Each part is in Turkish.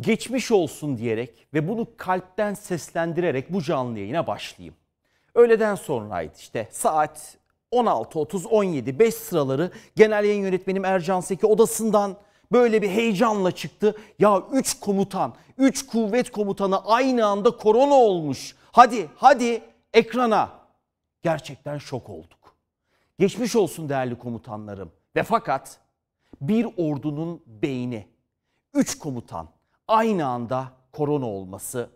geçmiş olsun diyerek ve bunu kalpten seslendirerek bu canlı yayına başlayayım. Öğleden sonraydı işte saat 16.30-17 5 sıraları genel yayın yönetmenim Ercan Seki odasından böyle bir heyecanla çıktı. Ya 3 komutan, 3 kuvvet komutanı aynı anda korona olmuş. Hadi hadi ekrana. Gerçekten şok olduk. Geçmiş olsun değerli komutanlarım. Ve fakat bir ordunun beyni, 3 komutan aynı anda korona olması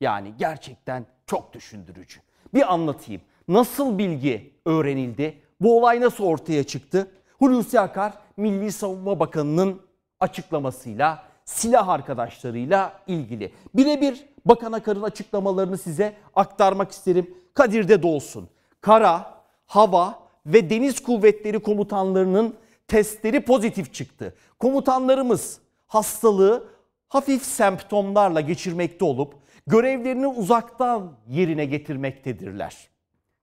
yani gerçekten çok düşündürücü. Bir anlatayım. Nasıl bilgi öğrenildi? Bu olay nasıl ortaya çıktı? Hulusi Akar Milli Savunma Bakanı'nın açıklamasıyla silah arkadaşlarıyla ilgili. Birebir Bakan Akar'ın açıklamalarını size aktarmak isterim. Kadir'de dolsun. Kara, hava ve deniz kuvvetleri komutanlarının testleri pozitif çıktı. Komutanlarımız hastalığı hafif semptomlarla geçirmekte olup görevlerini uzaktan yerine getirmektedirler.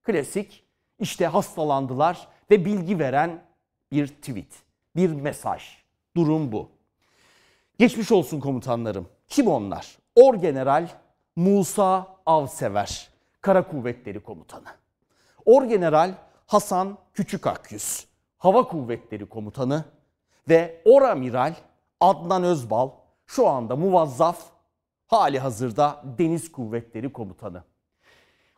Klasik işte hastalandılar ve bilgi veren bir tweet, bir mesaj. Durum bu. Geçmiş olsun komutanlarım. Kim onlar? Orgeneral Musa Avsever, Kara Kuvvetleri Komutanı. Orgeneral Hasan Küçük Akyüz, Hava Kuvvetleri Komutanı ve Oramiral Adnan Özbal, şu anda muvazzaf hali hazırda Deniz Kuvvetleri Komutanı.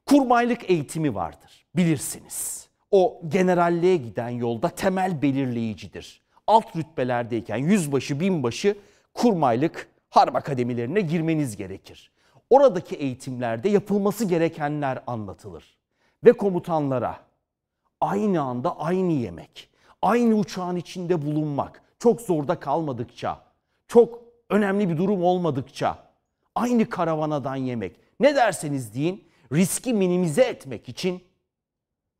Kurmaylık eğitimi vardır bilirsiniz. O generalliğe giden yolda temel belirleyicidir. Alt rütbelerdeyken yüzbaşı, binbaşı kurmaylık harp akademilerine girmeniz gerekir. Oradaki eğitimlerde yapılması gerekenler anlatılır. Ve komutanlara aynı anda aynı yemek, aynı uçağın içinde bulunmak, çok zorda kalmadıkça, çok önemli bir durum olmadıkça aynı karavanadan yemek. Ne derseniz deyin riski minimize etmek için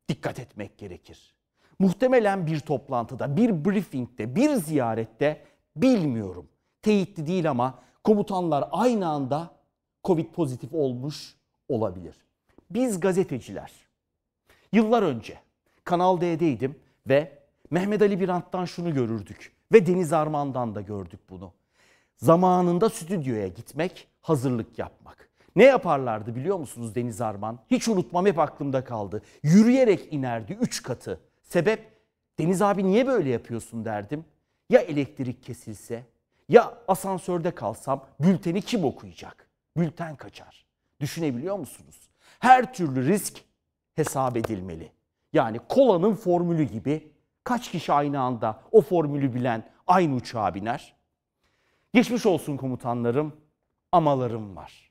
dikkat etmek gerekir. Muhtemelen bir toplantıda, bir briefingde, bir ziyarette bilmiyorum. Teyitli değil ama komutanlar aynı anda Covid pozitif olmuş olabilir. Biz gazeteciler yıllar önce Kanal D'deydim ve Mehmet Ali Birant'tan şunu görürdük ve Deniz Arman'dan da gördük bunu zamanında stüdyoya gitmek, hazırlık yapmak. Ne yaparlardı biliyor musunuz Deniz Arman? Hiç unutmam hep aklımda kaldı. Yürüyerek inerdi 3 katı. Sebep Deniz abi niye böyle yapıyorsun derdim. Ya elektrik kesilse ya asansörde kalsam bülteni kim okuyacak? Bülten kaçar. Düşünebiliyor musunuz? Her türlü risk hesap edilmeli. Yani kolanın formülü gibi kaç kişi aynı anda o formülü bilen aynı uçağa biner? Geçmiş olsun komutanlarım, amalarım var.''